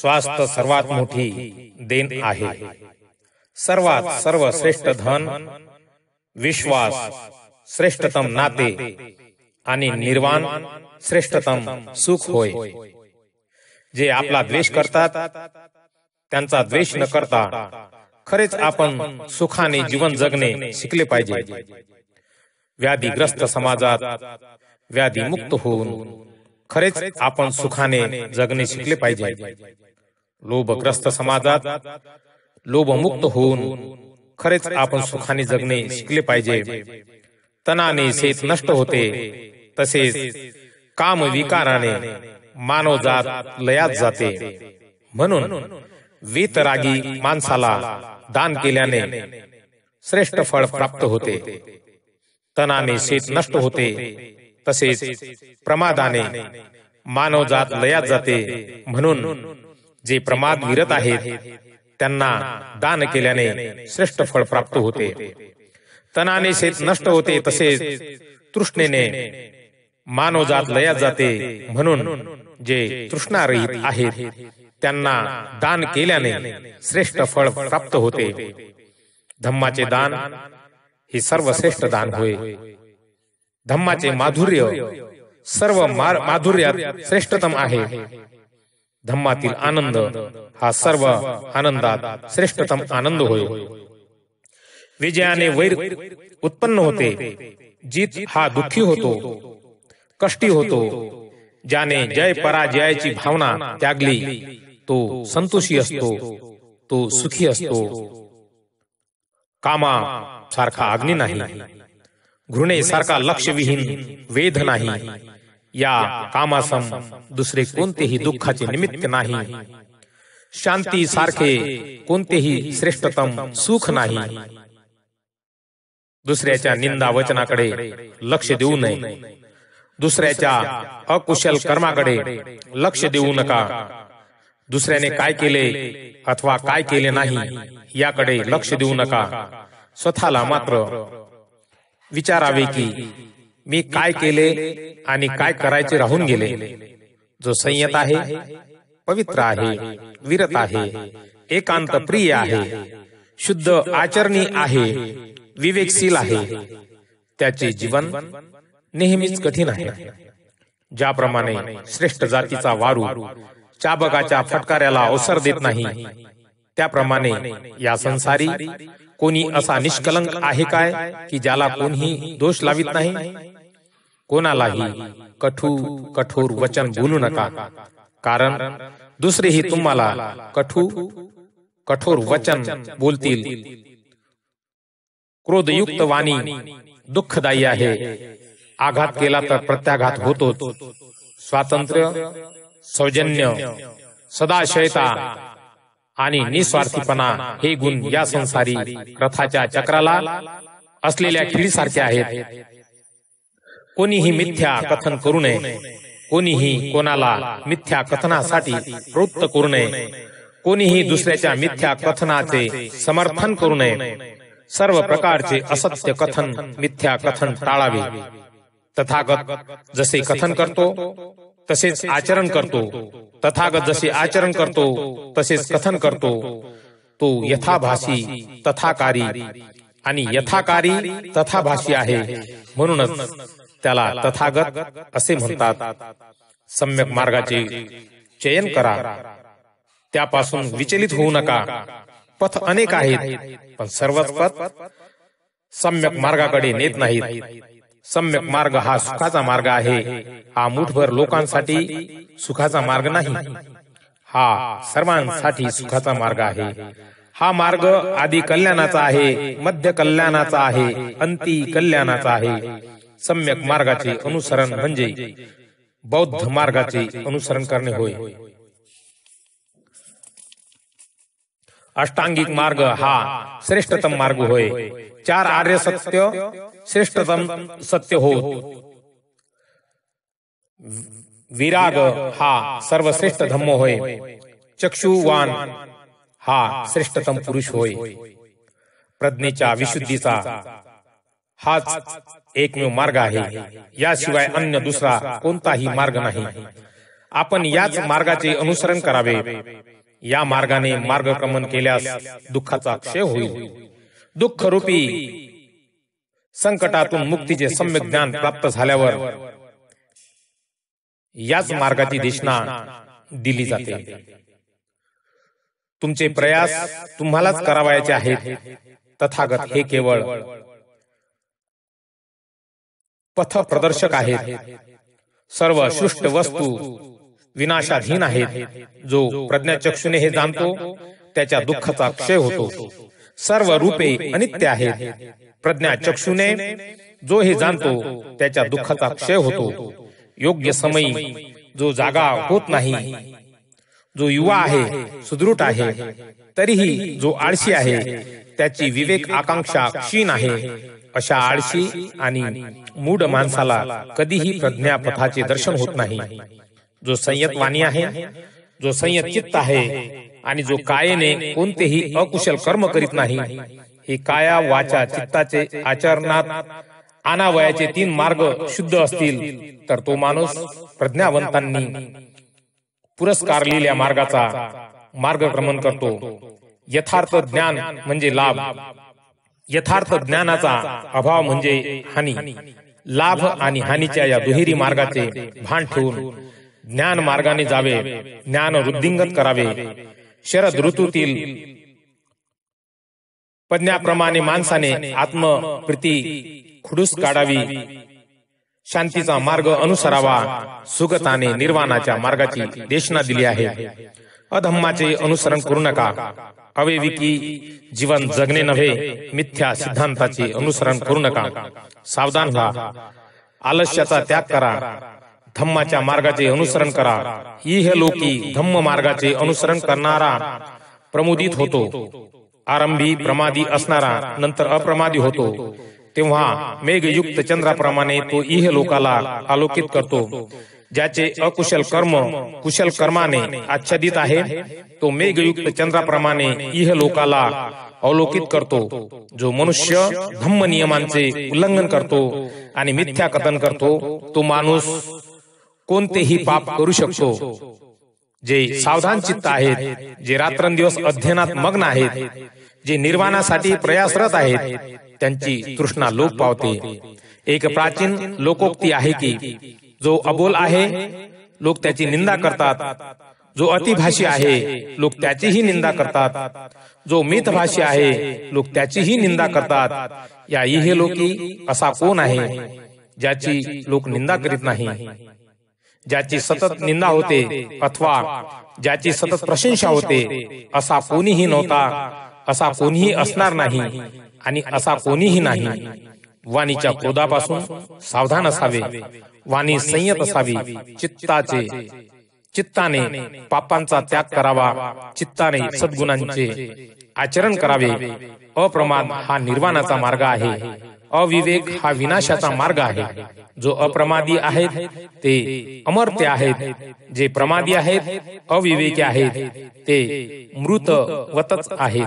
स्वास्थ्य सर्वात मोठी देण आहे सर्वात सर्व श्रेष्ठ धन विश्वास श्रेष्ठतम नाते आणि निर्वाण श्रेष्ठतम सुख होय जे आपला द्वेष करतात त्यांचा द्वेष न करता खरेच आपण सुखाने जीवन जगणे शिकले पाहिजे व्याधीग्रस्त समाजात मुक्त होऊन खरेच आपण सुखाने जगणे शिकले पाहिजे लोभग्रस्त समाजात लोभमुक्त होऊन खरेच आपण सुखाने जगणे शिकले पाहिजे तणाने शेत नष्ट होते तसेच काम विकाराने मानव जात लयात जाते म्हणून वेतरागी माणसाला दान केल्याने श्रेष्ठ फळ प्राप्त होते तणाने शेत नष्ट होते तसेच प्रमादाने मानव जात लयात जाते म्हणून जे प्रमाद विरत आहेत त्यांना दान केल्याने श्रेष्ठ फळ प्राप्त होते तनाने शेत नष्ट होते तसेच तृष्णेने मानव जात लयात जाते म्हणून जे तृष्णारहित आहेत त्यांना दान केल्याने श्रेष्ठ फळ प्राप्त होते धम्माचे दान हे सर्वश्रेष्ठ दान होय धम्माचे माधुर्य सर्व माधुर्यात श्रेष्ठतम आहे धम्मातील आनंद हा सर्व आनंदात श्रेष्ठतम आनंद होय विजयाने वैर उत्पन्न होते जीत हा दुःखी होतो कष्टी होतो ज्याने जय पराजयाची भावना त्यागली तो संतोषी असतो तो सुखी असतो कामा सारखा अग्नी नाही घृणेसारखा लक्षविहीन वेध नाही या कामासम दुसरे कोणतेही दुःखाचे निमित्त नाही शांती सारखे कोणतेही श्रेष्ठतम सुख नाही दुसऱ्याच्या निंदा वचनाकडे लक्ष देऊ नये दुसऱ्याच्या अकुशल कर्माकडे लक्ष देऊ नका दुसऱ्याने काय केले अथवा काय केले नाही याकडे लक्ष देऊ नका स्वतःला मात्र विचारावे की मी काय केले आणि काय करायचे राहून गेले जो संयत आहे पवित्र आहे विरत आहे एकांत प्रिय आहे शुद्ध आचरणी आहे विवेकशील आहे त्याचे जीवन नेहमीच कठीण आहे ज्याप्रमाणे श्रेष्ठ जातीचा वारू चाबकाच्या फटकाऱ्याला अवसर देत नाही त्याप्रमाणे या संसारी कोणी असा निष्कलंक आहे काय की ज्याला कोणीही दोष लावित नाही कोणालाही कठू कठोर वचन बोलू नका कारण दुसरेही तुम्हाला कठू कठोर वचन बोलतील क्रोधयुक्त वाणी दुःखदायी आहे आघात केला तर प्रत्याघात होतो स्वातंत्र्य सौजन्य सदाशयता आणि निस्वार्थीपणा हे गुण या संसारी रथाच्या चक्राला असलेल्या सारखे आहेत कोणीही मिथ्या कथन करू नये कोणीही कोणाला मिथ्या कथनासाठी प्रवृत्त करू नये कोणीही दुसऱ्याच्या मिथ्या कथनाचे समर्थन करू नये सर्व प्रकारचे असत्य कथन मिथ्या कथन टाळावे तथागत जसे कथन करतो तसेच आचरण करतो तथागत जसे आचरण करतो तसेच कथन करतो तो यथाभाषी तथाकारी आणि यथाकारी तथाभाषी आहे म्हणूनच त्याला तथागत असे म्हणतात सम्यक मार्गाचे चयन करा त्यापासून विचलित होऊ नका पथ अनेक आहेत पण सर्वच पथ सम्यक मार्गाकडे नेत नाहीत सम्यक मार्ग हा सुखाचा मार्ग आहे हा मुठभर लोकांसाठी सुखाचा मार्ग नाही हा सर्वांसाठी सुखाचा मार्ग आहे हा मार्ग आधी कल्याणाचा आहे मध्य कल्याणाचा आहे अंती कल्याणाचा आहे सम्यक मार्गाचे अनुसरण म्हणजे बौद्ध मार्गाचे अनुसरण करणे होय अष्टांगिक मार्ग हा श्रेष्ठतम मार्ग होय चार आर्य सत्य श्रेष्ठतम सत्य हो विराग हा सर्वश्रेष्ठ धम्म होय चक्षुवान हा श्रेष्ठतम पुरुष होय प्रज्ञेच्या विशुद्धीचा हाच एकमेव मार्ग आहे याशिवाय अन्य दुसरा कोणताही मार्ग नाही आपण याच मार्गाचे अनुसरण करावे या मार्गाने मार्गक्रमण केल्यास दुःखाचा क्षय होईल दुःखरूपी रूपी संकटातून मुक्तीचे सम्यक ज्ञान प्राप्त झाल्यावर याच मार्गाची दिशना दिली जाते तुमचे प्रयास तुम्हालाच करावायचे आहेत तथागत हे केवळ पथ प्रदर्शक आहेत सर्व सृष्ट वस्तू विनाशाधीन आहेत जो प्रज्ञाचक्षुने हे जाणतो त्याच्या दुःखाचा क्षय होतो सर्व रूपे अनित्य आहेत प्रज्ञाचक्षुने जो हे जाणतो त्याच्या दुःखाचा क्षय होतो योग्य समयी जो जागा होत नाही जो युवा आहे सुदृढ आहे तरीही जो आळशी आहे त्याची विवेक आकांक्षा क्षीण आहे अशा आळशी आणि मूढ माणसाला कधीही प्रज्ञापथाचे दर्शन होत नाही जो संयत वाणी आहे जो संयत चित्त आहे आणि जो कायने कोणतेही अकुशल कर्म करीत नाही हे काया वाचा चित्ताचे आचरणात अनावयाचे तीन मार्ग शुद्ध असतील तर तो माणूस प्रज्ञावंतांनी पुरस्कार लिहिल्या मार्गाचा मार्गक्रमण करतो यथार्थ ज्ञान म्हणजे लाभ यथार्थ ज्ञानाचा अभाव म्हणजे हानी लाभ आणि हानीच्या या दुहेरी मार्गाचे भान ठेवून ज्ञान मार्गाने जावे ज्ञान वृद्धिंगत करावे शरद ऋतूतील पज्ञाप्रमाणे माणसाने प्रीती खुडूस काढावी शांतीचा मार्ग अनुसरावा सुगताने निर्वाणाच्या मार्गाची देशना दिली आहे अधम्माचे अनुसरण करू नका अवेविकी जीवन जगणे नव्हे मिथ्या सिद्धांताचे अनुसरण करू नका सावधान व्हा आलस्याचा त्याग करा धम्माच्या मार्गाचे अनुसरण करा ही हे लोकी धम्म मार्गाचे अनुसरण करणारा प्रमुदित होतो आरंभी प्रमादी असणारा नंतर अप्रमादी होतो तेव्हा मेघयुक्त चंद्राप्रमाणे तो इह लोकाला आलोकित करतो ज्याचे अकुशल कर्म कुशल कर्माने आच्छादित आहे तो मेघयुक्त चंद्राप्रमाणे इह लोकाला अवलोकित करतो जो मनुष्य धम्म नियमांचे उल्लंघन करतो आणि मिथ्या कथन करतो तो माणूस कोणतेही पाप करू शकतो जे सावधान चित्त आहेत जे रात्रंदिवस अध्ययनात मग्न आहेत जे निर्वाणासाठी प्रयासरत आहेत त्यांची तृष्णा लोप पावते एक प्राचीन लोकोक्ती आहे की जो अबोल आहे लोक त्याची निंदा करतात जो अतिभाषी आहे लोक त्याचीही निंदा करतात जो मितभाषी आहे लोक त्याचीही निंदा करतात या इहे लोकी असा कोण आहे ज्याची लोक निंदा करीत नाही ज्याची सतत निंदा होते अथवा ज्याची सतत प्रशंसा होते असा कोणीही नव्हता असा कोणीही असणार नाही आणि असा कोणीही नाही वाणीच्या क्रोधापासून सावधान असावे वाणी संयत असावी चित्ताचे चित्ताने पापांचा त्याग करावा चित्ताने सद्गुणांचे आचरण करावे अप्रमाद हा निर्वाणाचा मार्ग आहे अविवेक हा विनाशाचा मार्ग आहे जो अप्रमादी आहेत ते अमर्त्य आहेत जे प्रमादी आहेत अविवेकी आहेत ते मृत वतच आहेत